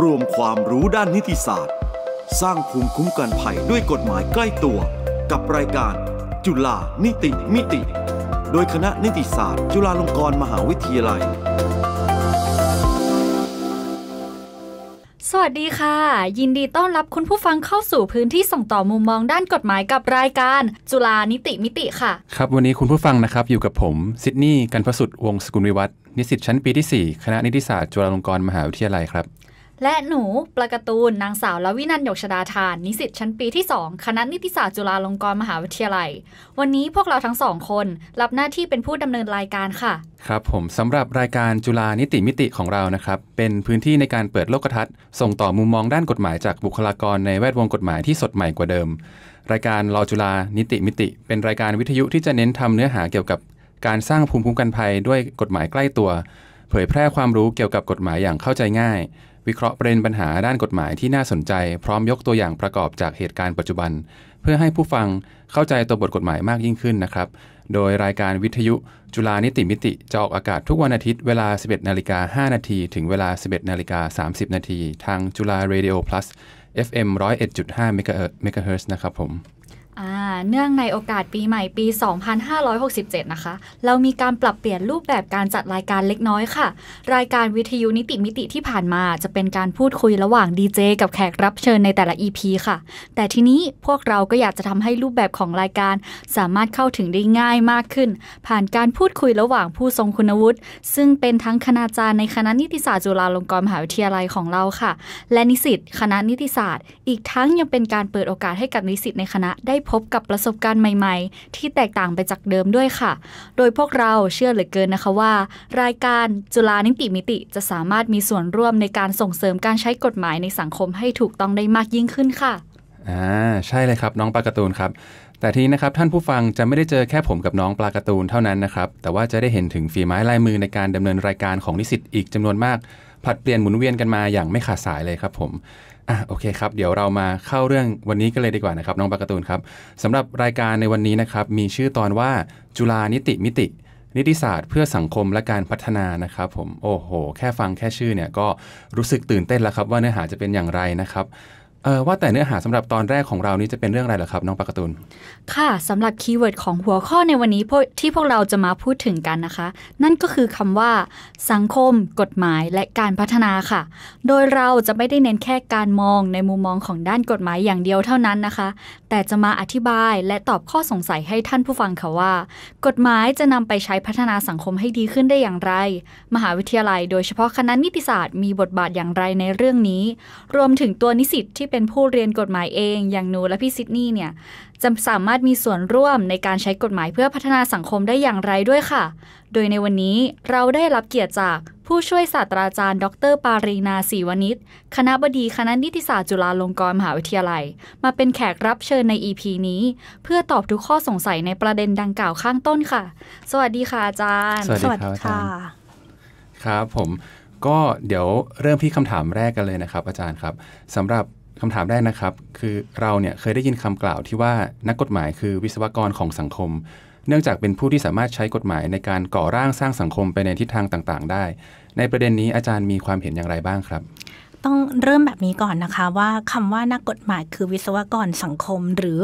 รวมความรู้ด้านนิติศาสตร์ สร้างภูมิคุ้มกันภัยด้วยกฎหมายใกล้ตัว กับรายการ จุฬานิติมิติ โดยคณะนิติศาสตร์ จุฬาลงกรณ์มหาวิทยาลัย สวัสดีค่ะ ยินดีต้อนรับคุณผู้ฟังเข้าสู่พื้นที่ส่งต่อมุมมอง ด้านกฎหมายกับรายการ จุฬานิติมิติค่ะ ครับวันนี้คุณผู้ฟังนะครับอยู่กับผม ซิดนีย์กันพสุทธิ์วงศกุลวิวัฒนิสิตชั้นปีที่ 4 คณะนิติศาสตร์จุฬาลงกรณ์มหาวิทยาลัยครับและหนู ประกตูนนางสาวลวินันยกชดาทาน นิสิตชั้นปีที่2คณะนิติศาสตร์จุฬาลงกรณ์มหาวิทยาลัย วันนี้พวกเราทั้งสองคนรับหน้าที่เป็นผู้ดำเนินรายการค่ะ ครับผมสำหรับรายการจุฬานิติมิติของเรานะครับ เป็นพื้นที่ในการเปิดโลกทัศน์ส่งต่อมุมมองด้านกฎหมายจากบุคลากรในแวดวงกฎหมายที่สดใหม่กว่าเดิม รายการรอจุฬานิติมิติ เป็นรายการวิทยุที่จะเน้นทำเนื้อหาเกี่ยวกับการสร้างภูมิคุ้มกันภัยด้วยกฎหมายใกล้ตัว เผยแพร่ความรู้เกี่ยวกับกฎหมายอย่างเข้าใจง่ายวิเคราะห์ประเด็นปัญหาด้านกฎหมายที่น่าสนใจ พร้อมยกตัวอย่างประกอบจากเหตุการณ์ปัจจุบัน เพื่อให้ผู้ฟังเข้าใจตัวบทกฎหมายมากยิ่งขึ้นนะครับ โดยรายการวิทยุจุฬานิติมิติจะออกอากาศทุกวันอาทิตย์ เวลา 11นาฬิกา 5 นาที ถึงเวลา 11นาฬิกา30 นาทีทางจุฬาเรดิโอ Plus FM 101.5 MHz นะครับผมเนื่องในโอกาสปีใหม่ปี 2567 นะคะ เรามีการปรับเปลี่ยนรูปแบบการจัดรายการเล็กน้อยค่ะ รายการวิทยุนิติมิติที่ผ่านมาจะเป็นการพูดคุยระหว่างดีเจกับแขกรับเชิญในแต่ละ EP ค่ะ แต่ทีนี้พวกเราก็อยากจะทำให้รูปแบบของรายการสามารถเข้าถึงได้ง่ายมากขึ้น ผ่านการพูดคุยระหว่างผู้ทรงคุณวุฒิ ซึ่งเป็นทั้งคณาจารย์ในคณะนิติศาสตร์จุฬาลงกรณ์มหาวิทยาลัยของเราค่ะ และนิสิตคณะนิติศาสตร์อีกทั้งยังเป็นการเปิดโอกาสให้กับนิสิตในคณะได้พบกับประสบการณ์ใหม่ ๆ ที่แตกต่างไปจากเดิมด้วยค่ะ โดยพวกเราเชื่อเหลือเกินนะคะว่า รายการจุฬานิติมิติจะสามารถมีส่วนร่วมในการส่งเสริมการใช้กฎหมายในสังคมให้ถูกต้องได้มากยิ่งขึ้นค่ะอ่าใช่เลยครับ น้องปากระตูนครับ แต่ทีนนะครับ ท่านผู้ฟังจะไม่ได้เจอแค่ผมกับน้องปลากระตูนเท่านั้นนะครับ แต่ว่าจะได้เห็นถึงฝีไม้ลายมือในการดำเนินรายการของนิสิตอีกจำนวนมากผัดเปลี่ยนหมุนเวียนกันมาอย่างไม่ขาดสายเลยครับผมอ่ะโอเคครับเดี๋ยวเรามาเข้าเรื่องวันนี้กันเลยดีกว่านะครับน้องปากตูนครับสำหรับรายการในวันนี้นะครับมีชื่อตอนว่าจุลานิติมิติ นิติศาสตร์ เพื่อสังคมและการพัฒนานะครับ ผมโอ้โหแค่ฟังแค่ชื่อเนี่ยก็รู้สึกตื่นเต้นแล้วครับ ว่าเนื้อหาจะเป็นอย่างไรนะครับเออว่าแต่เนื้อหาสำหรับตอนแรกของเรานี้จะเป็นเรื่องอะไรเหรอครับ น้องปากตุนค่ะสำหรับคีย์เวิร์ดของหัวข้อในวันนี้ที่พวกเราจะมาพูดถึงกันนะคะ นั่นก็คือคำว่า สังคม กฎหมายและการพัฒนาค่ะ โดยเราจะไม่ได้เน้นแค่การมองในมุมมองของด้านกฎหมายอย่างเดียวเท่านั้นนะคะ แต่จะมาอธิบายและตอบข้อสงสัยให้ท่านผู้ฟังค่ะว่า กฎหมายจะนำไปใช้พัฒนาสังคมให้ดีขึ้นได้อย่างไร มหาวิทยาลัยโดยเฉพาะคณะนิติศาสตร์มีบทบาทอย่างไรในเรื่องนี้ รวมถึงตัวนิสิตที่เป็นผู้เรียนกฎหมายเอง อย่างหนูและพี่ซิดนีย์เนี่ย จะสามารถมีส่วนร่วมในการใช้กฎหมายเพื่อพัฒนาสังคมได้อย่างไรด้วยค่ะ โดยในวันนี้เราได้รับเกียรติจาก ผู้ช่วยศาสตราจารย์ดรปารีนาศรีวณิชคณะบดี คณะนิติศาสตร์จุฬาลงกรณ์มหาวิทยาลัย มาเป็นแขกรับเชิญใน EP นี้ เพื่อตอบทุกข้อสงสัยในประเด็นดังกล่าวข้างต้นค่ะ สวัสดีค่ะ อาจารย์สวัสดีค่ะ ครับ ผมก็เดี๋ยวเริ่มที่คำถามแรกกันเลยนะครับอาจารย์ครับสำหรับคำถามได้นะครับ คือเราเนี่ยเคยได้ยินคำกล่าวที่ว่านักกฎหมายคือวิศวกรของสังคม เนื่องจากเป็นผู้ที่สามารถใช้กฎหมายในการก่อร่างสร้างสังคมไปในทิศทางต่างๆ ได้ ในประเด็นนี้อาจารย์มีความเห็นอย่างไรบ้างครับ ต้องเริ่มแบบนี้ก่อนนะคะว่าคำว่า นักกฎหมายคือวิศวกรสังคม หรือ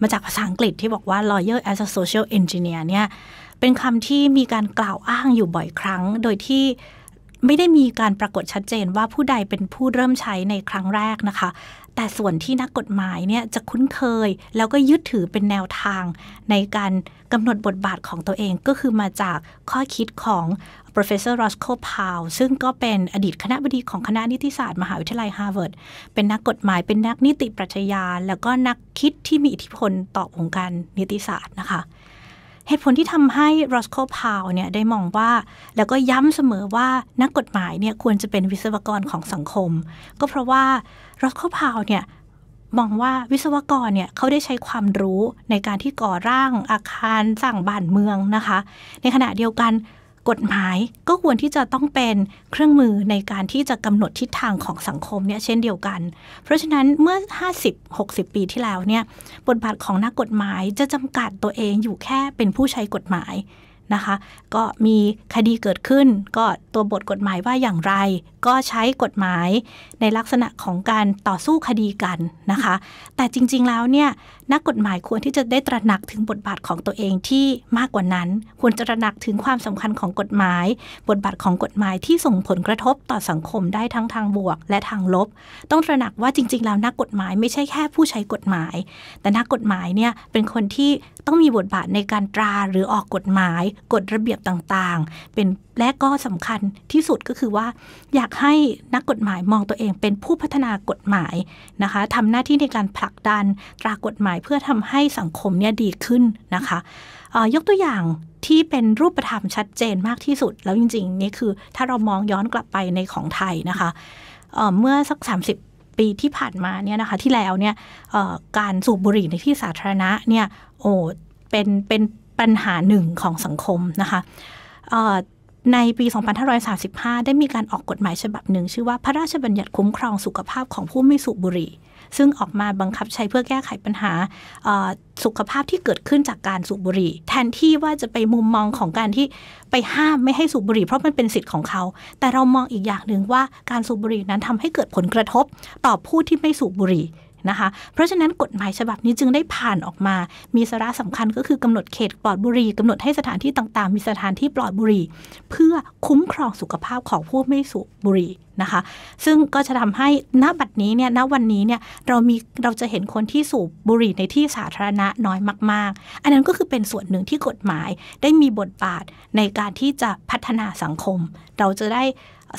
มาจากภาษาอังกฤษที่บอกว่า lawyer as a social engineer เนี่ยเป็นคำที่มีการกล่าวอ้างอยู่บ่อยครั้ง โดยที่ไม่ได้มีการปรากฏชัดเจนว่าผู้ใดเป็นผู้เริ่มใช้ในครั้งแรกนะคะแต่ส่วนที่นักกฎหมายเนี่ยจะคุ้นเคย แล้วก็ยึดถือเป็นแนวทาง ในการกำหนดบทบาทของตัวเองก็คือมาจากข้อคิดของ professor Roscoe Powell ซึ่งก็เป็นอดีตคณะบดีของคณะนิติศาสตร์มหาวิทยาลัยฮาร์วาร์ดเป็นนักกฎหมาย เป็นนักนิติปรัชญาแล้วก็นักคิดที่มีอิทธิพลต่อองค์การนิติศาสตร์นะคะเหตุผลที่ทำให้รอสโคพาวเนี่ยได้มองว่าแล้วก็ย้ำเสมอว่านักกฎหมายเนี่ยควรจะเป็นวิศวกรของสังคม ก็เพราะว่ารอสโคพาวเนี่ยมองว่าวิศวกรเนี่ยเขาได้ใช้ความรู้ในการที่ก่อร่างอาคารสร้างบ้านเมืองนะคะ ในขณะเดียวกันกฎหมายก็ควรที่จะต้องเป็นเครื่องมือในการที่จะกำหนดทิศทางของสังคมเนี่ยเช่นเดียวกัน เพราะฉะนั้นเมื่อ 50-60 ปีที่แล้วเนี่ยบทบาทของนักกฎหมายจะจำกัดตัวเองอยู่แค่เป็นผู้ใช้กฎหมายนะคะ ก็มีคดีเกิดขึ้น ก็ตัวบทกฎหมายว่าอย่างไร ก็ใช้กฎหมายในลักษณะของการต่อสู้คดีกันนะคะ แต่จริงๆแล้วเนี่ยนักกฎหมายควรที่จะได้ตระหนักถึงบทบาทของตัวเองที่มากกว่านั้นควรจะตระหนักถึงความสำคัญของกฎหมาย บทบาทของกฎหมายที่ส่งผลกระทบต่อสังคมได้ทั้งทางบวก และทางลบ ต้องตระหนักว่าจริงๆแล้วนักกฎหมายไม่ใช่แค่ผู้ใช้กฎหมาย แต่นักกฎหมายเนี่ยเป็นคนที่ต้องมีบทบาทในการตราหรือออกกฎหมาย กฎระเบียบต่างๆ เป็นและก็สำคัญที่สุดก็คือว่า อยากให้นักกฎหมายมองตัวเองเป็นผู้พัฒนากฎหมายนะคะทำหน้าที่ในการผลักดันตรากฎหมายเพื่อทำให้สังคมเนี่ยดีขึ้นนะคะ ยกตัวอย่างที่เป็นรูปธรรมชัดเจนมากที่สุด แล้วจริง ๆ นี่คือถ้าเรามองย้อนกลับไปในของไทยนะคะเเมื่อสัก 30ปีที่ผ่านมาเนี่ยนะคะ ที่แล้วเนี่ยการสูบบุหรี่ในที่สาธารณะเนี่ย โอ้เป็นเป็นปัญหาหนึ่งของสังคมนะคะในปี 2535 ได้มีการออกกฎหมายฉบับหนึ่ง ชื่อว่าพระราชบัญญัติคุ้มครองสุขภาพของผู้ไม่สูบบุหรี่ ซึ่งออกมาบังคับใช้เพื่อแก้ไขปัญหา สุขภาพที่เกิดขึ้นจากการสูบบุหรี่ แทนที่ว่าจะไปมุมมองของการที่ไปห้ามไม่ให้สูบบุหรี่เพราะมันเป็นสิทธิ์ของเขา แต่เรามองอีกอย่างหนึ่งว่าการสูบบุหรี่นั้นทำให้เกิดผลกระทบต่อผู้ที่ไม่สูบบุหรี่นะคะ เพราะฉะนั้นกฎหมายฉบับนี้จึงได้ผ่านออกมา มีสาระสำคัญ ก็คือกำหนดเขตปลอดบุหรี่กำหนดให้สถานที่ต่างๆ มีสถานที่ปลอดบุหรี่ เพื่อคุ้มครองสุขภาพของผู้ไม่สูบบุหรี่นะคะ ซึ่งก็จะทำให้ ณ บัดนี้เนี่ย ณ วันนี้เนี่ย เรามี เราจะเห็นคนที่สูบบุหรี่ในที่สาธารณะน้อยมาก ๆ อันนั้นก็คือเป็นส่วนหนึ่งที่กฎหมายได้มีบทบาทในการที่จะพัฒนาสังคม เราจะได้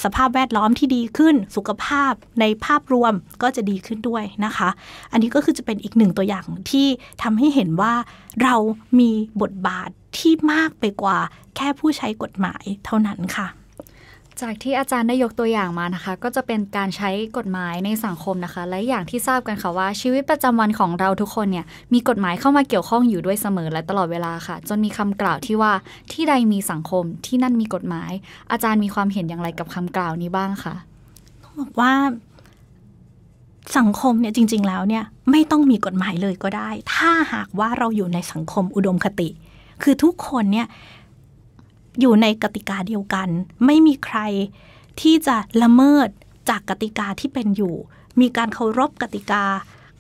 สภาพแวดล้อมที่ดีขึ้น สุขภาพในภาพรวมก็จะดีขึ้นด้วยนะคะ อันนี้ก็คือจะเป็นอีกหนึ่งตัวอย่างที่ทำให้เห็นว่าเรามีบทบาทที่มากไปกว่าแค่ผู้ใช้กฎหมายเท่านั้นค่ะจากที่อาจารย์ได้ยกตัวอย่างมานะคะ ก็จะเป็นการใช้กฎหมายในสังคมนะคะ และอย่างที่ทราบกันค่ะว่า ชีวิตประจำวันของเราทุกคนเนี่ยมีกฎหมายเข้ามาเกี่ยวข้องอยู่ด้วยเสมอและตลอดเวลาค่ะ จนมีคำกล่าวที่ว่าที่ใดมีสังคมที่นั่นมีกฎหมาย อาจารย์มีความเห็นอย่างไรกับคำกล่าวนี้บ้างคะต้องบอกว่าสังคมเนี่ยจริงๆ แล้วเนี่ยไม่ต้องมีกฎหมายเลยก็ได้ ถ้าหากว่าเราอยู่ในสังคมอุดมคติ คือทุกคนเนี่ยอยู่ในกติกาเดียวกัน ไม่มีใครที่จะละเมิดจากกติกาที่เป็นอยู่ มีการเคารพกติกา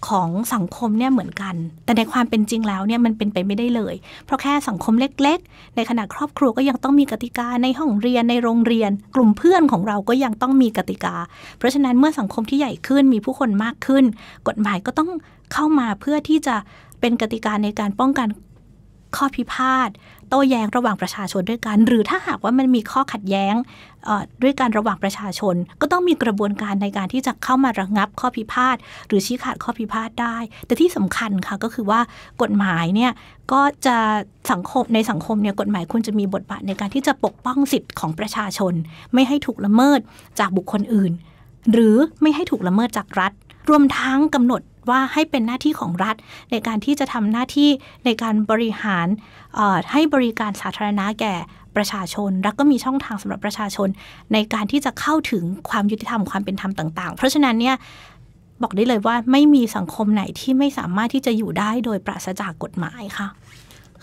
ของสังคมเนี่ยเหมือนกัน แต่ในความเป็นจริงแล้วเนี่ยมันเป็นไปไม่ได้เลย เพราะแค่สังคมเล็ก ๆ ในขณะครอบครัวก็ยังต้องมีกติกาในห้องเรียนในโรงเรียน กลุ่มเพื่อนของเราก็ยังต้องมีกติกา เพราะฉะนั้นเมื่อสังคมที่ใหญ่ขึ้นมีผู้คนมากขึ้น กฎหมายก็ต้องเข้ามาเพื่อที่จะเป็นกติกาในการป้องกันข้อพิพาทโต้แย้งระหว่างประชาชนด้วยกัน หรือถ้าหากว่ามันมีข้อขัดแย้งด้วยการระหว่างประชาชน ก็ต้องมีกระบวนการในการที่จะเข้ามาระงงับข้อพิพาท หรือชี้ขาดข้อพิพาทได้ แต่ที่สำคัญค่ะก็คือว่ากฎหมายเนี่ยก็จะสังคมในสังคมเนี่ยกฎหมายควรจะมีบทบาทในการที่จะปกป้องสิทธิ์ของประชาชน ไม่ให้ถูกละเมิดจากบุคคลอื่น หรือไม่ให้ถูกละเมิดจากรัฐรวมทั้งกำหนดว่าให้เป็นหน้าที่ของรัฐในการที่จะทำหน้าที่ในการบริหารให้บริการสาธารณะแก่ประชาชนรัฐก็มีช่องทางสำหรับประชาชน ในการที่จะเข้าถึงความยุติธรรมความเป็นธรรมต่างๆเพราะฉะนั้นเนี่ยบอกได้เลยว่าไม่มีสังคมไหนที่ไม่สามารถที่จะอยู่ได้โดยปราศจากกฎหมายค่ะ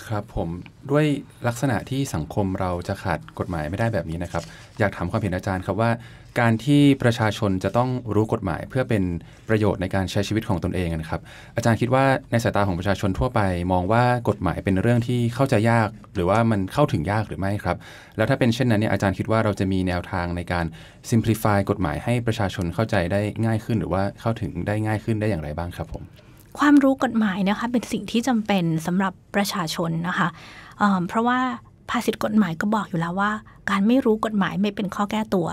ครับผมด้วยลักษณะที่สังคมเราจะขาดกฎหมายไม่ได้แบบนี้นะครับ อยากถามความเห็นอาจารย์ครับว่าการที่ประชาชนจะต้องรู้กฎหมายเพื่อเป็นประโยชน์ในการใช้ชีวิตของตนเองนะครับ อาจารย์คิดว่าในสายตาของประชาชนทั่วไป มองว่ากฎหมายเป็นเรื่องที่เข้าใจยาก หรือว่ามันเข้าถึงยากหรือไม่ครับ แล้วถ้าเป็นเช่นนั้นเนี่ยอาจารย์คิดว่าเราจะมีแนวทางในการซิมพลิฟายกฎหมายให้ประชาชนเข้าใจได้ง่ายขึ้นหรือว่าเข้าถึงได้ง่ายขึ้นได้อย่างไรบ้างครับผมความรู้กฎหมายนะคะเป็นสิ่งที่จำเป็นสำหรับประชาชนนะคะเเพราะว่าภาษิตกฎหมายก็บอกอยู่แล้วว่า การไม่รู้กฎหมายไม่เป็นข้อแก้ตัว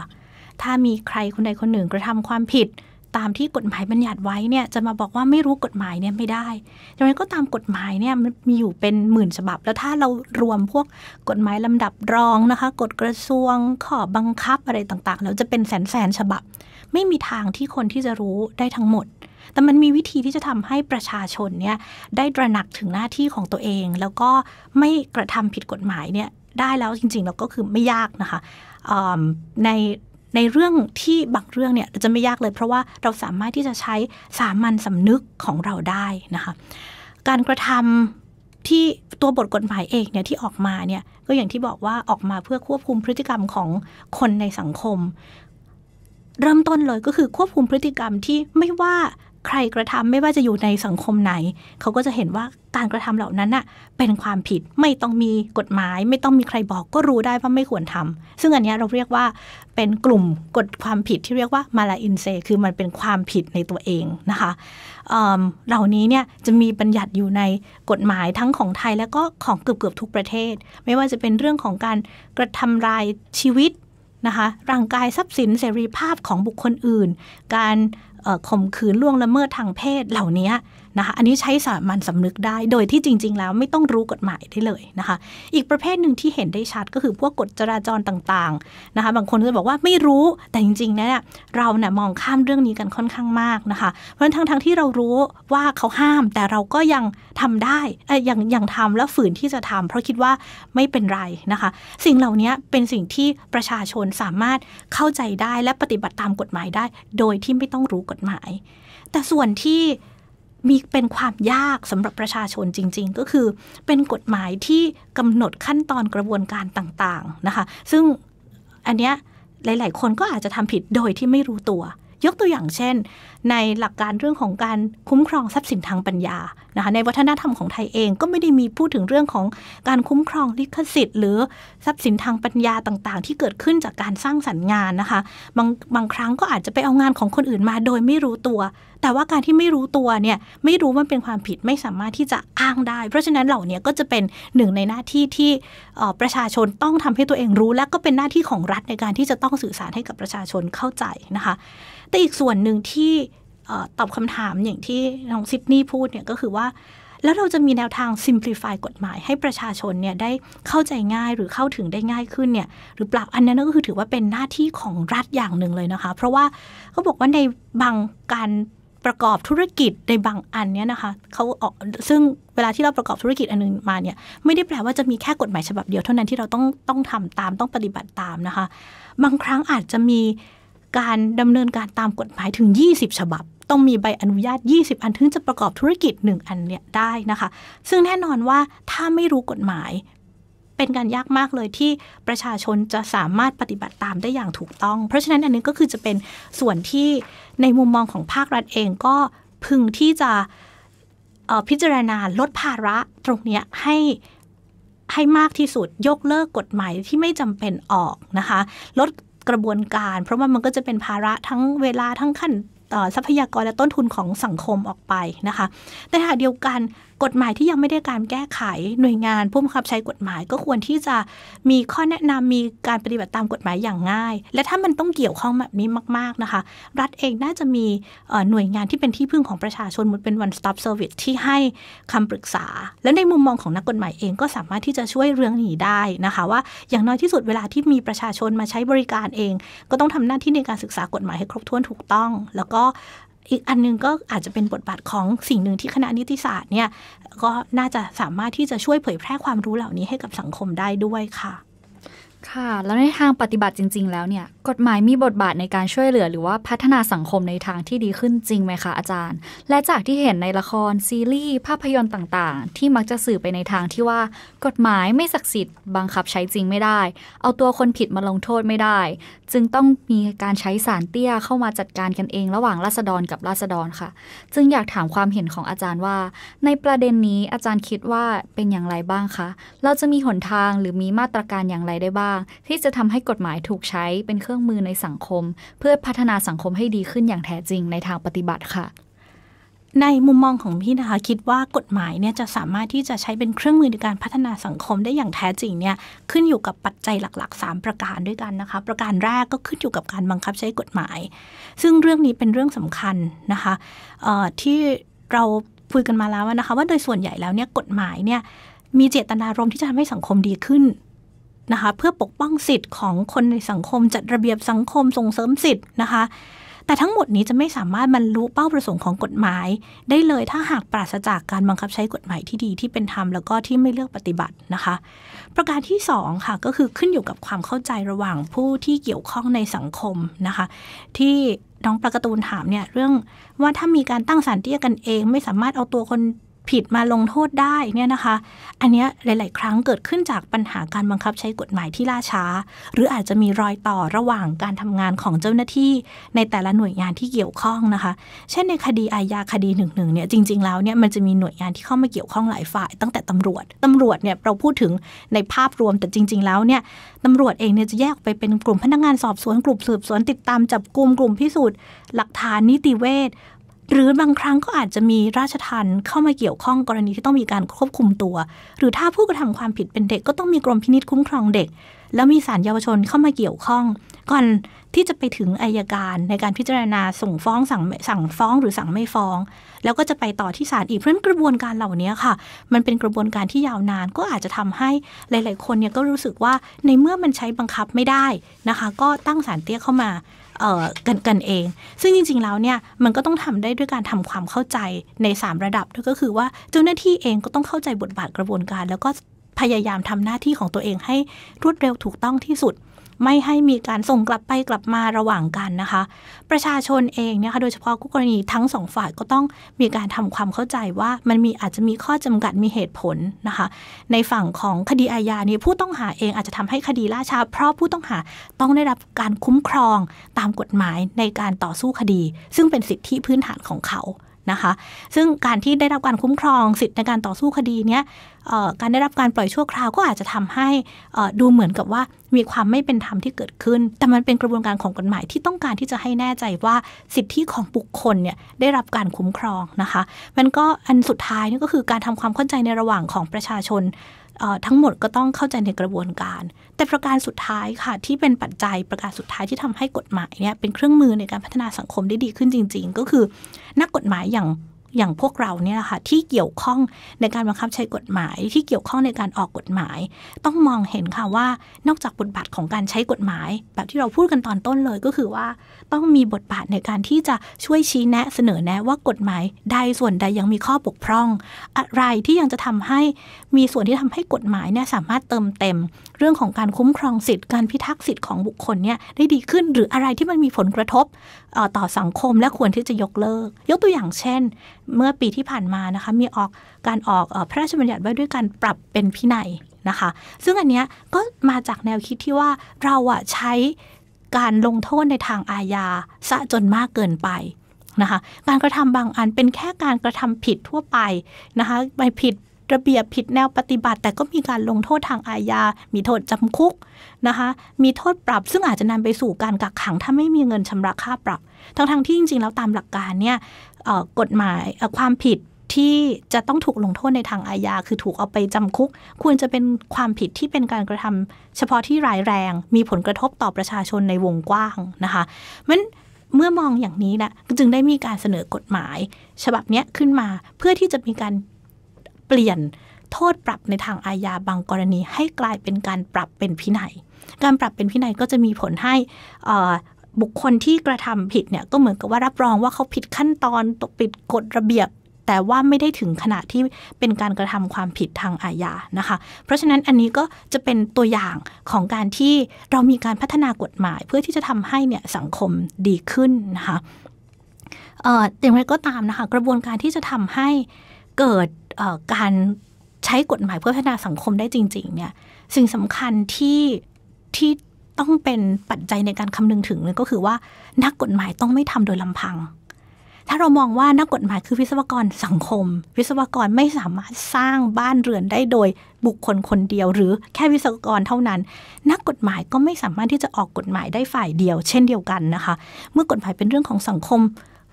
ถ้ามีใครคนใดคนหนึ่งกระทำความผิดตามที่กฎหมายบัญญัติไว้เนี่ยจะมาบอกว่าไม่รู้กฎหมายเนี่ยไม่ได้ยังนง้ก็ตามกฎหมายเนี่ยมันมีอยู่เป็นหมื่นฉบับ แล้วถ้าเรารวมพวกกฎหมายลำดับรองนะคะกฎกระทรวงข้อบังคับอะไรต่างๆแล้วจะเป็นแสนแสนฉบับ ไม่มีทางที่คนที่จะรู้ได้ทั้งหมด แต่มันมีวิธีที่จะทำให้ประชาชนเนี่ยได้ตระหนักถึงหน้าที่ของตัวเอง แล้วก็ไม่กระทำผิดกฎหมายเนี่ยได้แล้วจริงๆแล้วก็คือไม่ยากนะคะในในเรื่องที่บางเรื่องเนี่ยจะไม่ยากเลย เพราะว่าเราสามารถที่จะใช้สามัญสำนึกของเราได้นะคะการกระทำที่ตัวบทกฎหมายเองเนี่ยที่ออกมาเนี่ยก็อย่างที่บอกว่าออกมาเพื่อควบคุมพฤติกรรมของคนในสังคม เริ่มต้นเลย ก็คือควบคุมพฤติกรรมที่ไม่ว่าใครกระทำไม่ว่าจะอยู่ในสังคมไหน เขาก็จะเห็นว่าการกระทำเหล่านั้นน่ะเป็นความผิดไม่ต้องมีกฎหมายไม่ต้องมีใครบอกก็รู้ได้ว่าไม่ควรทำ ซึ่งอันนี้เราเรียกว่าเป็นกลุ่มกฎความผิดที่เรียกว่ามาลาอินเซคือมันเป็นความผิดในตัวเองนะคะเหล่านี้เนี่ยจะมีบัญญัติอยู่ในกฎหมายทั้งของไทยและก็ของเกือบเกือบทุกประเทศ ไม่ว่าจะเป็นเรื่องของการกระทำลายชีวิตนะคะร่างกายทรัพย์สินเสรีภาพของบุคคลอื่น การข่มขืนล่วงละเมิดทางเพศเหล่านี้นะคะอันนี้ใช้สามัญสำนึกได้โดยที่จริง ๆ แล้วไม่ต้องรู้กฎหมายได้เลยนะคะ อีกประเภทหนึ่งที่เห็นได้ชัดก็คือพวกกฎจราจรต่างๆนะคะ บางคนจะบอกว่าไม่รู้แต่จริงๆเนี่ยเราเนี่ยมองข้ามเรื่องนี้กันค่อนข้างมากนะคะ เพราะฉะนั้นทั้งๆที่เรารู้ว่าเขาห้ามแต่เราก็ยังทำได้เออยังยังทำแล้วฝืนที่จะทำ เพราะคิดว่าไม่เป็นไรนะคะ สิ่งเหล่านี้เป็นสิ่งที่ประชาชนสามารถเข้าใจได้และปฏิบัติตามกฎหมายได้ โดยที่ไม่ต้องรู้กฎหมาย แต่ส่วนที่มีเป็นความยากสำหรับประชาชนจริง ๆ ก็คือเป็นกฎหมายที่กำหนดขั้นตอนกระบวนการต่าง ๆ นะคะ ซึ่งอันเนี้ยหลาย ๆ คนก็อาจจะทำผิดโดยที่ไม่รู้ตัว ยกตัวอย่างเช่น ในหลักการเรื่องของการคุ้มครองทรัพย์สินทางปัญญานะคะในวัฒนธรรมของไทยเองก็ไม่ได้มีพูดถึงเรื่องของการคุ้มครองลิขสิทธิ์ หรือทรัพย์สินทางปัญญาต่าง ๆ ที่เกิดขึ้นจากการสร้างสรรค์งานนะคะ บางบางครั้งก็อาจจะไปเอางานของคนอื่นมา โดยไม่รู้ตัว แต่ว่าการที่ไม่รู้ตัวเนี่ยไม่รู้ว่าเป็นความผิดไม่สามารถที่จะอ้างได้ เพราะฉะนั้นเหล่านี้ก็จะเป็นหนึ่งในหน้าที่ที่ประชาชนต้องทำให้ตัวเองรู้และก็เป็นหน้าที่ของรัฐในการที่จะต้องสื่อสารให้กับประชาชนเข้าใจนะคะ แต่อีกส่วนหนึ่งที่ตอบคำถามอย่างที่น้องซิดนีย์พูดเนี่ยก็คือว่า แล้วเราจะมีแนวทาง simplify กฎหมายให้ประชาชนเนี่ยได้เข้าใจง่ายหรือเข้าถึงได้ง่ายขึ้นเนี่ยหรือเปล่าอันนั้นก็คือถือว่าเป็นหน้าที่ของรัฐอย่างหนึ่งเลยนะคะ เพราะว่าเขาบอกว่าในบางการประกอบธุรกิจในบางอันเนี่ยนะคะเขาออกซึ่งเวลาที่เราประกอบธุรกิจอันนึงมาเนี่ยไม่ได้แปลว่าจะมีแค่กฎหมายฉบับเดียวเท่านั้นที่เราต้องต้องทำตามต้องปฏิบัติตามนะคะ บางครั้งอาจจะมีการดำเนินการตามกฎหมายถึง 20 ฉบับต้องมีใบอนุญาต 20 อันถึง จะประกอบธุรกิจ 1 อันเนี่ยได้นะคะ ซึ่งแน่นอนว่าถ้าไม่รู้กฎหมายเป็นการยากมากเลยที่ประชาชนจะสามารถปฏิบัติตามได้อย่างถูกต้อง เพราะฉะนั้นอันนี้ก็คือจะเป็นส่วนที่ในมุมมองของภาครัฐเองก็พึงที่จะพิจารณาลดภาระตรงนี้ให้ให้มากที่สุด ยกเลิกกฎหมายที่ไม่จำเป็นออกนะคะลดกระบวนการ เพราะว่ามันก็จะเป็นภาระทั้งเวลาทั้งขั้นทรัพยากรและต้นทุนของสังคมออกไปนะคะ แต่หากเดียวกันกฎหมายที่ยังไม่ได้การแก้ไขหน่วยงานผู้บังคับใช้กฎหมายก็ควรที่จะมีข้อแนะนำมีการปฏิบัติตามกฎหมายอย่างง่าย และถ้ามันต้องเกี่ยวข้องแบบนี้มาก ๆนะคะ รัฐเองน่าจะมีหน่วยงานที่เป็นที่พึ่งของประชาชนมันเป็น one stop service ที่ให้คำปรึกษา และในมุมมองของนักกฎหมายเองก็สามารถที่จะช่วยเรื่องนี้ได้นะคะ ว่าอย่างน้อยที่สุดเวลาที่มีประชาชนมาใช้บริการเอง ก็ต้องทำหน้าที่ในการศึกษากฎหมายให้ครบถ้วนถูกต้อง แล้วก็อีกอันนึงก็อาจจะเป็นบทบาทของสิ่งหนึ่งที่คณะนิติศาสตร์เนี่ยก็น่าจะสามารถที่จะช่วยเผยแพร่ความรู้เหล่านี้ให้กับสังคมได้ด้วยค่ะค่ะแล้วในทางปฏิบัติจริงๆ แล้วเนี่ยกฎหมายมีบทบาทในการช่วยเหลือหรือว่าพัฒนาสังคมในทางที่ดีขึ้นจริงไหมคะ อาจารย์ และจากที่เห็นในละครซีรีส์ภาพยนตร์ต่างๆ ที่มักจะสื่อไปในทางที่ว่ากฎหมายไม่ศักดิ์สิทธิ์บังคับใช้จริงไม่ได้ เอาตัวคนผิดมาลงโทษไม่ได้ จึงต้องมีการใช้สารเตี้ยเข้ามาจัดการกันเองระหว่างราษฎรกับราษฎรค่ะจึงอยากถามความเห็นของอาจารย์ว่า ในประเด็นนี้อาจารย์คิดว่าเป็นอย่างไรบ้างคะเราจะมีหนทางหรือมีมาตรการอย่างไรได้บ้างางที่จะทำให้กฎหมายถูกใช้เป็นเครื่องมือในสังคม เพื่อพัฒนาสังคมให้ดีขึ้นอย่างแท้จริงในทางปฏิบัติค่ะในมุมมองของพี่นะคะคิดว่ากฎหมายเนี่ยจะสามารถที่จะใช้เป็นเครื่องมือในการพัฒนาสังคมได้อย่างแท้จริงเนี่ยขึ้นอยู่กับปัจจัยหลักๆ 3 ประการด้วยกันนะคะประการแรกก็ขึ้นอยู่กับการบังคับใช้กฎหมาย ซึ่งเรื่องนี้เป็นเรื่องสำคัญนะคะที่เราคุยกันมาแล้วนะคะว่าโดยส่วนใหญ่แล้วเนี่ยกฎหมายเนี่ยมีเจตนารมณ์ที่จะทำให้สังคมดีขึ้นนะคะเพื่อปกป้องสิทธิ์ของคนในสังคมจัดระเบียบสังคมส่งเสริมสิทธิ์นะคะ แต่ทั้งหมดนี้จะไม่สามารถบรรลุเป้าประสงค์ของกฎหมาย ได้เลยถ้าหากปราศจากการบังคับใช้กฎหมายที่ดีที่เป็นธรรมแล้วก็ที่ไม่เลือกปฏิบัตินะคะ ประการที่2ค่ะก็คือขึ้นอยู่กับความเข้าใจระหว่างผู้ที่เกี่ยวข้องในสังคมนะคะที่น้องประกตูนถามเนี่ยเรื่องว่าถ้ามีการตั้งศาลเตี้ยกันเองไม่สามารถเอาตัวคนผิดมาลงโทษได้เนี่ยนะคะ อันนี้หลาย ๆ ครั้งเกิดขึ้นจากปัญหาการบังคับใช้กฎหมายที่ล่าช้า หรืออาจจะมีรอยต่อระหว่างการทำงานของเจ้าหน้าที่ ในแต่ละหน่วยงานที่เกี่ยวข้องนะคะ เช่นในคดีอาญาคดีหนึ่งๆเนี่ยจริงๆแล้วเนี่ยมันจะมีหน่วยงานที่เข้ามาเกี่ยวข้องหลายฝ่าย ตั้งแต่ตำรวจตำรวจเนี่ยเราพูดถึงในภาพรวมแต่จริง ๆ แล้วเนี่ยตำรวจเองเนี่ยจะแยกไปเป็นกลุ่มพนักงานสอบสวนกลุ่มสืบสวนติดตามจับกลุ่มกลุ่มพิสูจน์หลักฐานนิติเวชหรือบางครั้งก็อาจจะมีราชทันเข้ามาเกี่ยวข้องกรณีที่ต้องมีการควบคุมตัว หรือถ้าผู้กระทำความผิดเป็นเด็กก็ต้องมีกรมพินิษคุ้มครองเด็ก แล้วมีสารเยาวชนเข้ามาเกี่ยวข้อง ก่อนที่จะไปถึงอายการ ในการพิจารณาส่งฟ้องสั่งสั่งฟ้อง หรือสั่งไม่ฟ้อง แล้วก็จะไปต่อที่ศาลอีกเพราะนั้นกระบวนการเหล่านี้ค่ะ มันเป็นกระบวนการที่ยาวนานก็อาจจะทำให้หลายๆ คนเนี่ยก็รู้สึกว่าในเมื่อมันใช้บังคับไม่ได้นะคะ ก็ตั้งศาลเตี้ยเข้ามากันกันเอง ซึ่งจริงๆแล้วเนี่ย มันก็ต้องทำได้ด้วยการทำความเข้าใจใน 3 ระดับ ก็คือว่าเจ้าหน้าที่เองก็ต้องเข้าใจบทบาทกระบวนการ แล้วก็พยายามทำหน้าที่ของตัวเองให้รวดเร็วถูกต้องที่สุดไม่ให้มีการส่งกลับไปกลับมาระหว่างกันนะคะ ประชาชนเองเนี่ยค่ะโดยเฉพาะคู่กรณีทั้งสองฝ่ายก็ต้องมีการทำความเข้าใจว่ามันมีอาจจะมีข้อจำกัดมีเหตุผลนะคะ ในฝั่งของคดีอาญาเนี่ยผู้ต้องหาเองอาจจะทำให้คดีล่าช้าเพราะผู้ต้องหาต้องได้รับการคุ้มครองตามกฎหมายในการต่อสู้คดี ซึ่งเป็นสิทธิพื้นฐานของเขานะคะซึ่งการที่ได้รับการคุ้มครองสิทธิในการต่อสู้คดีเนี้ยการได้รับการปล่อยชั่วคราวก็อาจจะทำให้ดูเหมือนกับว่ามีความไม่เป็นธรรมที่เกิดขึ้น แต่มันเป็นกระบวนการของกฎหมายที่ต้องการที่จะให้แน่ใจว่าสิทธิของบุคคลเนี่ยได้รับการคุ้มครองนะคะมันก็อันสุดท้ายนี่ก็คือการทำความเข้าใจในระหว่างของประชาชนทั้งหมดก็ต้องเข้าใจในกระบวนการ แต่ประการสุดท้ายค่ะ ที่เป็นปัจจัยประการสุดท้ายที่ทำให้กฎหมายเนี่ยเป็นเครื่องมือในการพัฒนาสังคมได้ดีขึ้นจริงๆ ก็คือนักกฎหมายอย่างอย่างพวกเราเนี่ยค่ะที่เกี่ยวข้องในการบังคับใช้กฎหมายที่เกี่ยวข้องในการออกกฎหมาย ต้องมองเห็นค่ะว่านอกจากบทบาทของการใช้กฎหมาย แบบที่เราพูดกันตอนต้นเลยก็คือว่า ต้องมีบทบาทในการที่จะช่วยชี้แนะเสนอแนะว่ากฎหมายใดส่วนใดยังมีข้อบกพร่อง อะไรที่ยังจะทำให้มีส่วนที่ทำให้กฎหมายเนี่ยสามารถเติมเต็ม เรื่องของการคุ้มครองสิทธิ์การพิทักษ์สิทธิ์ของบุคคลเนี่ยได้ดีขึ้น หรืออะไรที่มันมีผลกระทบต่อสังคมและควรที่จะยกเลิก ยกตัวอย่างเช่น เมื่อปีที่ผ่านมานะคะ มีออกการออกพระราชบัญญัติไว้ด้วยการปรับเป็นพินัยนะคะ ซึ่งอันนี้ก็มาจากแนวคิดที่ว่าเราอะใช้การลงโทษในทางอาญาซะจนมากเกินไป นะคะ การกระทำบางอันเป็นแค่การกระทำผิดทั่วไปนะคะไปผิดระเบียบผิดแนวปฏิบัติ แต่ก็มีการลงโทษทางอาญา มีโทษจำคุกนะคะมีโทษปรับ ซึ่งอาจจะนำไปสู่การกักขัง ถ้าไม่มีเงินชำระค่าปรับ ทั้งทที่จริงๆแล้วตามหลักการเนี่ยกฎหมายความผิดที่จะต้องถูกลงโทษในทางอาญาคือถูกเอาไปจำคุก ควรจะเป็นความผิดที่เป็นการกระทำเฉพาะที่ร้ายแรง มีผลกระทบต่อประชาชนในวงกว้างนะคะมันเมื่อมองอย่างนี้นะจึงได้มีการเสนอกฎหมาย ฉบับนี้ขึ้นมาเพื่อที่จะมีการเปลี่ยนโทษปรับในทางอาญาบางกรณีให้กลายเป็นการปรับเป็นพินัย การปรับเป็นพินัยก็จะมีผลให้บุคคลที่กระทำผิดเนี่ย ก็เหมือนกับว่ารับรองว่าเขาผิดขั้นตอน ตกปิดกฎระเบียบ แต่ว่าไม่ได้ถึงขนาดที่เป็นการกระทำความผิดทางอาญานะคะ เพราะฉะนั้นอันนี้ก็จะเป็นตัวอย่างของการที่เรามีการพัฒนากฎหมาย เพื่อที่จะทำให้เนี่ยสังคมดีขึ้นนะคะเอย่างไรก็ตามนะคะกระบวนการที่จะทำให้เกิดการใช้กฎหมายเพื่อพัฒนาสังคมได้จริงๆเนี่ย สิ่งสำคัญที่ที่ต้องเป็นปัจจัยในการคำนึงถึงเลยก็คือว่า นักกฎหมายต้องไม่ทำโดยลำพัง ถ้าเรามองว่านักกฎหมายคือวิศวกรสังคมวิศวกรไม่สามารถสร้างบ้านเรือนได้โดยบุคคลคนเดียว หรือแค่วิศวกรเท่านั้น นักกฎหมายก็ไม่สามารถที่จะออกกฎหมายได้ฝ่ายเดียว เช่นเดียวกันนะคะ เมื่อกฎหมายเป็นเรื่องของสังคม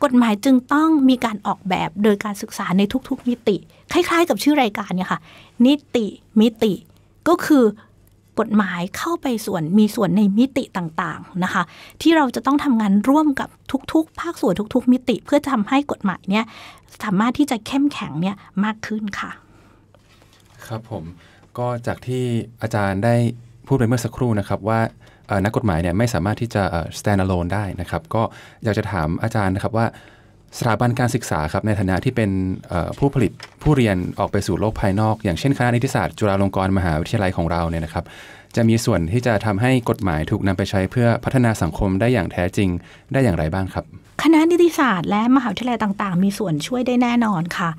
กฎหมายจึงต้องมีการออกแบบโดยการศึกษาในทุก ๆ มิติ คล้ายๆกับชื่อรายการเนี่ยค่ะ นิติมิติ ก็คือกฎหมายเข้าไปส่วนมีส่วนในมิติต่างๆนะคะ ที่เราจะต้องทำงานร่วมกับทุกๆ ภาคส่วนทุกๆ มิติ เพื่อทำให้กฎหมายเนี่ยสามารถที่จะเข้มแข็งเนี่ยมากขึ้นค่ะ ครับผมก็จากที่อาจารย์ได้พูดไปเมื่อสักครู่นะครับว่านักกฎหมายเนี่ยไม่สามารถที่จะ stand alone ได้นะครับ ก็อยากจะถามอาจารย์นะครับว่าสถาบันการศึกษาครับ ในฐานะที่เป็นผู้ผลิตผู้เรียนออกไปสู่โลกภายนอก อย่างเช่นคณะนิติศาสตร์จุฬาลงกรณ์มหาวิทยาลัยของเราเนี่ยนะครับ จะมีส่วนที่จะทำให้กฎหมายถูกนำไปใช้เพื่อพัฒนาสังคมได้อย่างแท้จริงได้อย่างไรบ้างครับคณะนิติศาสตร์และ มหาวิทยาลัยต่างๆ มีส่วนช่วยได้แน่นอนค่ะ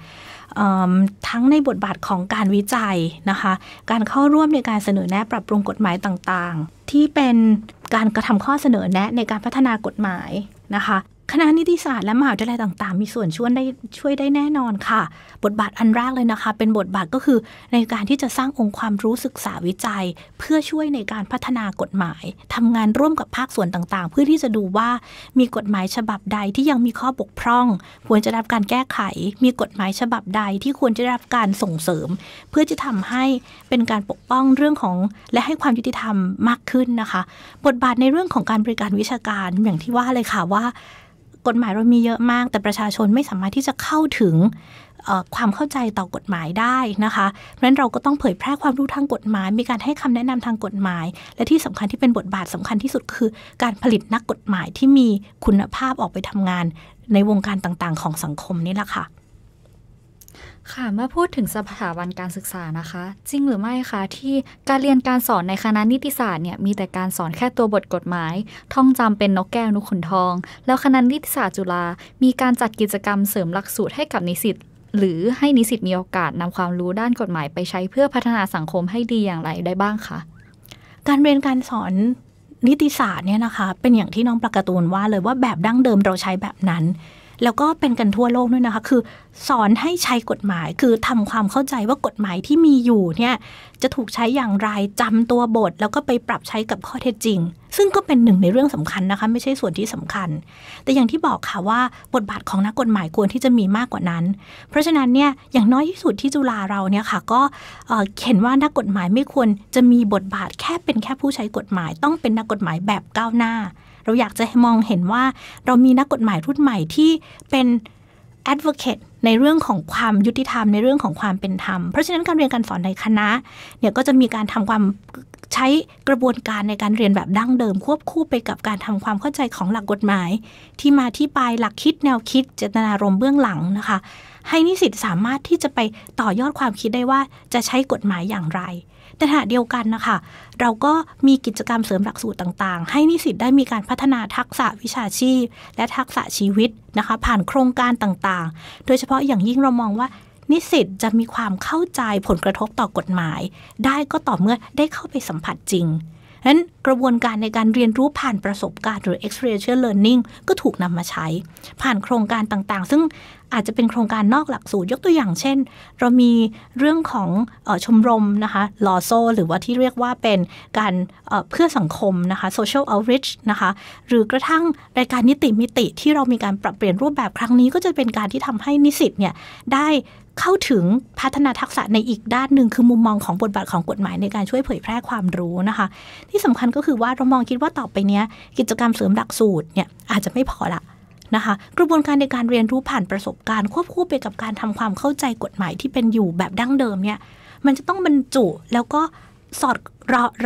ทั้งในบทบาทของการวิจัยนะคะ การเข้าร่วมในการเสนอแนะปรับปรุงกฎหมายต่างๆ ที่เป็นการกระทำข้อเสนอแนะในการพัฒนากฎหมายนะคะคณะนิติศาสตร์และมหาวิทยาลัยต่างๆ มีส่วนช่วยได้ช่วยได้แน่นอนค่ะ บทบาทอันแรกเลยนะคะ เป็นบทบาทก็คือในการที่จะสร้างองค์ความรู้ศึกษาวิจัย เพื่อช่วยในการพัฒนากฎหมาย ทำงานร่วมกับภาคส่วนต่างๆ เพื่อที่จะดูว่ามีกฎหมายฉบับใดที่ยังมีข้อบกพร่อง ควรจะรับการแก้ไข มีกฎหมายฉบับใดที่ควรจะรับการส่งเสริม เพื่อจะทำให้เป็นการปกป้องเรื่องของ และให้ความยุติธรรมมากขึ้นนะคะ บทบาทในเรื่องของการบริการวิชาการอย่างที่ว่าเลยค่ะว่ากฎหมายเรามีเยอะมาก แต่ประชาชนไม่สามารถที่จะเข้าถึงความเข้าใจต่อกฎหมายได้นะคะเพราะฉะนั้นเราก็ต้องเผยแพร่ความรู้ทางกฎหมาย มีการให้คำแนะนำทางกฎหมาย และที่สำคัญที่เป็นบทบาทสำคัญที่สุดคือ การผลิตนักกฎหมายที่มีคุณภาพออกไปทำงานในวงการต่างๆ ของสังคมนี่แหละค่ะค่ะเมื่อพูดถึงสถาบันการศึกษานะคะ จริงหรือไม่คะ ที่การเรียนการสอนในคณะนิติศาสตร์เนี่ยมีแต่การสอนแค่ตัวบทกฎหมาย ท่องจำเป็นนกแก้วนุขนทอง แล้วคณะนิติศาสตร์จุฬามีการจัดกิจกรรมเสริมหลักสูตรให้กับนิสิตหรือให้นิสิตมีโอกาสนำความรู้ด้านกฎหมายไปใช้เพื่อพัฒนาสังคมให้ดีอย่างไรได้บ้างคะการเรียนการสอนนิติศาสตร์เนี่ยนะคะ เป็นอย่างที่น้องประกาตูนว่าเลยว่าแบบดั้งเดิมเราใช้แบบนั้นแล้วก็เป็นกันทั่วโลกด้วยนะคะ คือ สอนให้ใช้กฎหมาย คือทำความเข้าใจว่ากฎหมายที่มีอยู่เนี่ยจะถูกใช้อย่างไรจำตัวบท แล้วก็ไปปรับใช้กับข้อเท็จจริง ซึ่งก็เป็นหนึ่งในเรื่องสำคัญนะคะ ไม่ใช่ส่วนที่สำคัญ แต่อย่างที่บอกค่ะว่าบทบาทของนักกฎหมายควรที่จะมีมากกว่านั้น เพราะฉะนั้นเนี่ย อย่างน้อยที่สุดที่จุฬาเราเนี่ยค่ะก็เห็นว่านักกฎหมายไม่ควรจะมีบทบาทแค่เป็นแค่ผู้ใช้กฎหมาย ต้องเป็นนักกฎหมายแบบก้าวหน้าเราอยากจะมองเห็นว่าเรามีนักกฎหมาย รุ่นใหม่ที่เป็น advocate ในเรื่องของความยุติธรรมในเรื่องของความเป็นธรรมเพราะฉะนั้นการเรียนการสอนในคณะเนี่ยก็จะมีการทำความใช้กระบวนการในการเรียนแบบดั้งเดิม ควบคู่ไปกับการทำความเข้าใจของหลักกฎหมาย ที่มาที่ไป หลักคิด แนวคิดเจตนารมณ์เบื้องหลังนะคะ ให้นิสิตสามารถที่จะไปต่อยอดความคิดได้ว่าจะใช้กฎหมายอย่างไรในขณะเดียวกันนะคะ เราก็มีกิจกรรมเสริมหลักสูตรต่างๆ ให้นิสิตได้มีการพัฒนาทักษะวิชาชีพ และทักษะชีวิตนะคะผ่านโครงการต่างๆ โดยเฉพาะอย่างยิ่งเรามองว่านิสิตจะมีความเข้าใจผลกระทบต่อกฎหมาย ได้ก็ต่อเมื่อได้เข้าไปสัมผัสจริงนั้นกระบวนการในการเรียนรู้ผ่านประสบการณ์ หรือ experiential learning ก็ถูกนำมาใช้ผ่านโครงการต่างๆ ซึ่งอาจจะเป็นโครงการนอกหลักสูตรยกตัวอย่างเช่น เรามีเรื่องของชมรมนะคะลอโซหรือว่าที่เรียกว่าเป็นการเพื่อสังคมนะคะโซเชียลเอา e a ริชนะคะหรือกระทั่งรายการนิติมิติ ที่เรามีการปรับเปลี่ยนรูปแบบครั้งนี้ก็จะเป็นการที่ทำให้นิสิตเนี่ยได้เข้าถึงพัฒนาทักษะในอีกด้านหนึ่งคือมุมมองของบทบาทของกฎหมายในการช่วยเผยแพร่ความรู้นะคะที่สำคัญก็คือว่าเรามองคิดว่าต่อไปนี้กิจกรรมเสริมหลักสูตรเนี่ยอาจจะไม่พอละนะคะกระบวนการในการเรียนรู้ผ่านประสบการณ์ควบคู่ไปกับการทำความเข้าใจกฎหมายที่เป็นอยู่แบบดั้งเดิมเนี่ย มันจะต้องบรรจุแล้วก็สอด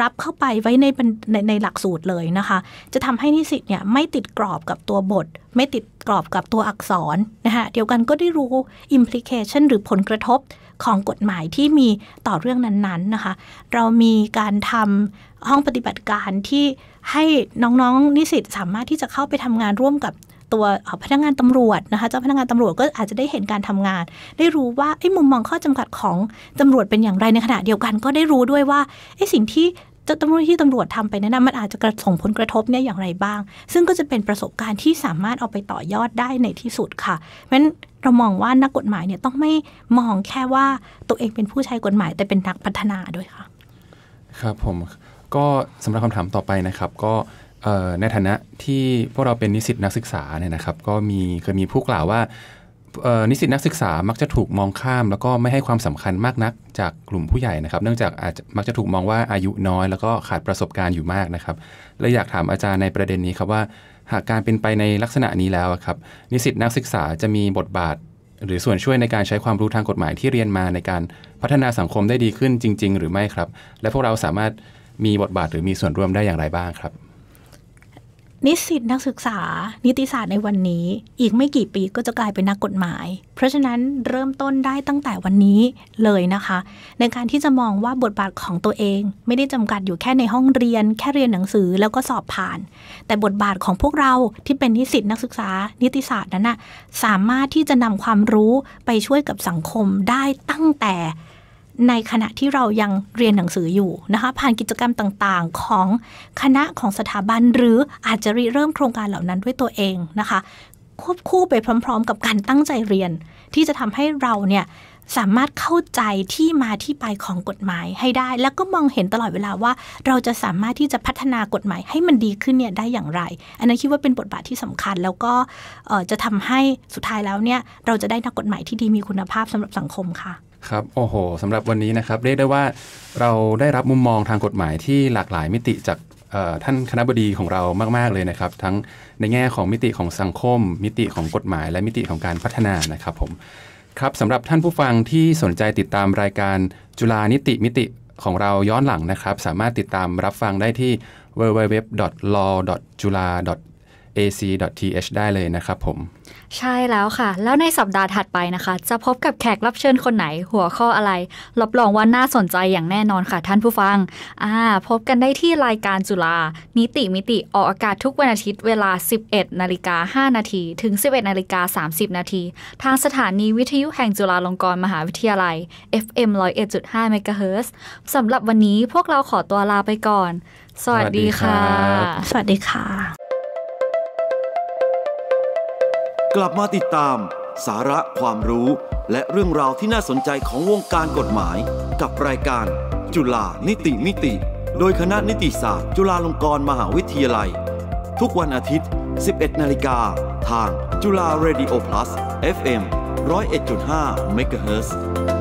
รับเข้าไปไว้ในในในหลักสูตรเลยนะคะ จะทำให้นิสิตเนี่ยไม่ติดกรอบกับตัวบท ไม่ติดกรอบกับตัวอักษรนะคะเดียวกันก็ได้รู้อิมพลิเคชันหรือผลกระทบของกฎหมายที่มีต่อเรื่องนั้นๆนะคะเรามีการทำห้องปฏิบัติการที่ให้น้องๆ นิสิตสามารถที่จะเข้าไปทำงานร่วมกับตัวพนักงานตำรวจนะคะเจ้าพนักงานตำรวจก็อาจจะได้เห็นการทำงาน ได้รู้ว่าไอ้มุมมองข้อจำกัดของตำรวจเป็นอย่างไรในขณะ เดียวกันก็ได้รู้ด้วยว่าไอ้สิ่งที่จตำรวจที่ตำรวจทำไปนั้นมันอาจจะกระส่งผลกระทบเนี่ยอย่างไรบ้าง ซึ่งก็จะเป็นประสบการณ์ที่สามารถเอาไปต่อยอดได้ในที่สุดค่ะเพราะฉะนั้นเรามองว่านักกฎหมายเนี่ยต้องไม่มองแค่ว่าตัวเองเป็นผู้ใช้กฎหมาย แต่เป็นนักพัฒนาด้วยค่ะ ครับผม ก็สำหรับคำถามต่อไปนะครับก็ในฐานะที่พวกเราเป็นนิสิตนักศึกษาเนี่ยนะครับ ก็มีเคยมีผู้กล่าวว่า นิสิตนักศึกษามักจะถูกมองข้าม แล้วก็ไม่ให้ความสำคัญมากนักจากกลุ่มผู้ใหญ่นะครับเนื่องจากอาจมักจะถูกมองว่าอายุน้อยแล้วก็ขาดประสบการณ์อยู่มากนะครับเลยอยากถามอาจารย์ในประเด็นนี้ครับว่าหากการเป็นไปในลักษณะนี้แล้วครับ นิสิตนักศึกษาจะมีบทบาท หรือส่วนช่วยในการใช้ความรู้ทางกฎหมายที่เรียนมาในการพัฒนาสังคมได้ดีขึ้นจริง ๆ หรือไม่ครับ และพวกเราสามารถมีบทบาทหรือมีส่วนร่วมได้อย่างไรบ้างครับนิสิตนักศึกษา นิติศาสตร์ในวันนี้ อีกไม่กี่ปีก็จะกลายเป็นนักกฎหมาย เพราะฉะนั้นเริ่มต้นได้ตั้งแต่วันนี้เลยนะคะ ในการที่จะมองว่าบทบาทของตัวเอง ไม่ได้จำกัดอยู่แค่ในห้องเรียน แค่เรียนหนังสือแล้วก็สอบผ่าน แต่บทบาทของพวกเราที่เป็นนิสิตนักศึกษานิติศาสตร์นั้นนะสามารถที่จะนำความรู้ไปช่วยกับสังคมได้ตั้งแต่ในขณะที่เรายังเรียนหนังสืออยู่นะคะผ่านกิจกรรมต่างๆ ของคณะของสถาบัน หรืออาจจะริเริ่มโครงการเหล่านั้นด้วยตัวเองนะคะ ควบคู่ไปพร้อม ๆ กับการตั้งใจเรียน ที่จะทำให้เราเนี่ยสามารถเข้าใจที่มาที่ไปของกฎหมายให้ได้ แล้วก็มองเห็นตลอดเวลาว่าเราจะสามารถที่จะพัฒนากฎหมายให้มันดีขึ้นเนี่ยได้อย่างไร อันนั้นคิดว่าเป็นบทบาทที่สำคัญแล้วก็จะทำให้สุดท้ายแล้วเนี่ยเราจะได้นักกฎหมายที่ดีมีคุณภาพสำหรับสังคมค่ะครับโอ้โหสำหรับวันนี้นะครับ เรียกได้ว่าเราได้รับมุมมองทางกฎหมายที่หลากหลายมิติจากท่านคณะบดีของเรามาก ๆเลยนะครับ ทั้งในแง่ของมิติของสังคม มิติของกฎหมาย และมิติของการพัฒนานะครับผมครับสำหรับท่านผู้ฟังที่สนใจติดตามรายการจุลา นิติมิติของเราย้อนหลังนะครับ สามารถติดตามรับฟังได้ที่ www.law.jula.ac.th ได้เลยนะครับ ผมใช่แล้วค่ะ แล้วในสัปดาห์ถัดไปนะคะ จะพบกับแขกรับเชิญคนไหนหัวข้ออะไร รับรองว่าน่าสนใจอย่างแน่นอนค่ะท่านผู้ฟัง อ่า พบกันได้ที่รายการจุฬานิติมิติออกอากาศทุกวันอาทิตย์เวลา 11นาฬิกา5นาที ถึง 11นาฬิกา30 นาที ทางสถานีวิทยุแห่งจุฬาลงกรณ์มหาวิทยาลัย FM 101.5ิร์สำหรับวันนี้พวกเราขอตัวลาไปก่อน สวัสดีค่ะ สวัสดีค่ะกลับมาติดตามสาระความรู้ และเรื่องราวที่น่าสนใจของวงการกฎหมาย กับรายการ จุฬานิติมิติ โดยคณะนิติศาสตร์จุฬาลงกรณ์มหาวิทยาลัย ทุกวันอาทิตย์ 11 นาฬิกาทางจุฬาเรดิโอ Plus FM 101.5 MHz เมกะเฮิร์